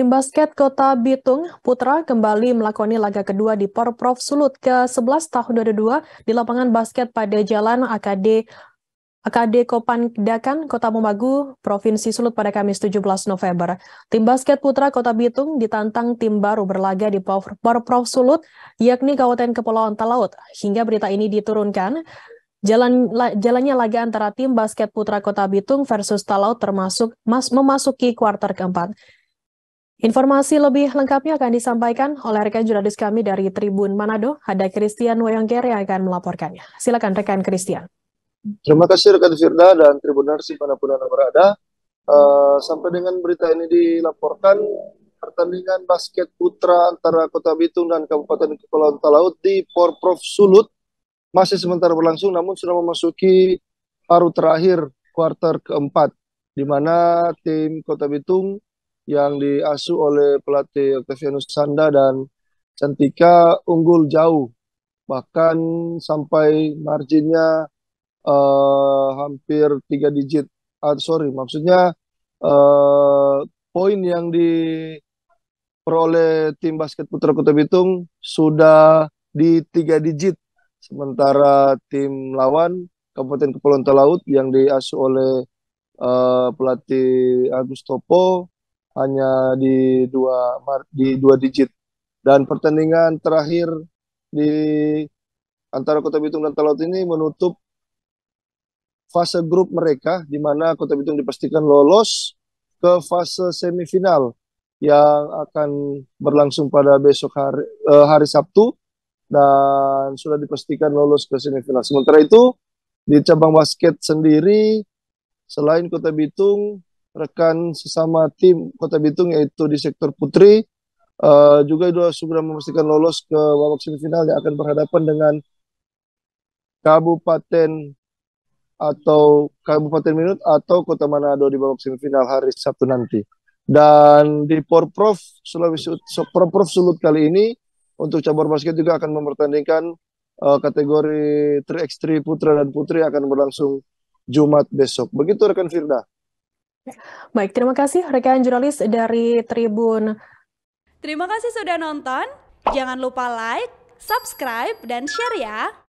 Tim basket Kota Bitung Putra kembali melakoni laga kedua di Porprov Sulut ke-11 tahun 2002 di lapangan basket pada Jalan AKD AKD Kopandakan, Kota Momagu, Provinsi Sulut pada Kamis 17 November. Tim basket putra Kota Bitung ditantang tim baru berlaga di Porprov Sulut, yakni Kabupaten Kepulauan Talaut. Hingga berita ini diturunkan, Jalan, jalannya laga antara tim basket putra Kota Bitung versus Talaut termasuk mas, memasuki kuarter keempat. Informasi lebih lengkapnya akan disampaikan oleh rekan jurnalis kami dari Tribun Manado, ada Christian Wayangger yang akan melaporkannya. Silakan rekan Christian. Terima kasih rekan Firda dan Tribunarsi pun Anda berada. Uh, sampai dengan berita ini dilaporkan, pertandingan basket putra antara Kota Bitung dan Kabupaten Kepulauan Talaut di Porprov Sulut masih sementara berlangsung namun sudah memasuki paruh terakhir kuarter keempat di mana tim Kota Bitung yang diasuh oleh pelatih Octavianus Sanda dan Cantika unggul jauh bahkan sampai marginnya uh, hampir tiga digit uh, sorry maksudnya uh, poin yang diperoleh tim basket putra Kota Bitung sudah di tiga digit sementara tim lawan Kabupaten Kepulauan Talaut yang diasuh oleh uh, pelatih Agus Topo hanya di dua di dua digit dan pertandingan terakhir di antara Kota Bitung dan Talaut ini menutup fase grup mereka di mana Kota Bitung dipastikan lolos ke fase semifinal yang akan berlangsung pada besok hari, eh, hari Sabtu dan sudah dipastikan lolos ke semifinal. Sementara itu di cabang basket sendiri selain Kota Bitung rekan sesama tim Kota Bitung yaitu di sektor putri uh, juga itu segera memastikan lolos ke babak semifinal yang akan berhadapan dengan Kabupaten atau Kabupaten Minut atau Kota Manado di babak semifinal hari Sabtu nanti. Dan di Porprov Sulawesi Porprov Sulut kali ini untuk cabur basket juga akan mempertandingkan uh, kategori 3x3 putra dan putri akan berlangsung Jumat besok. Begitu rekan Firda. Baik, terima kasih rekan jurnalis dari Tribun. Terima kasih sudah nonton. Jangan lupa like, subscribe, dan share ya.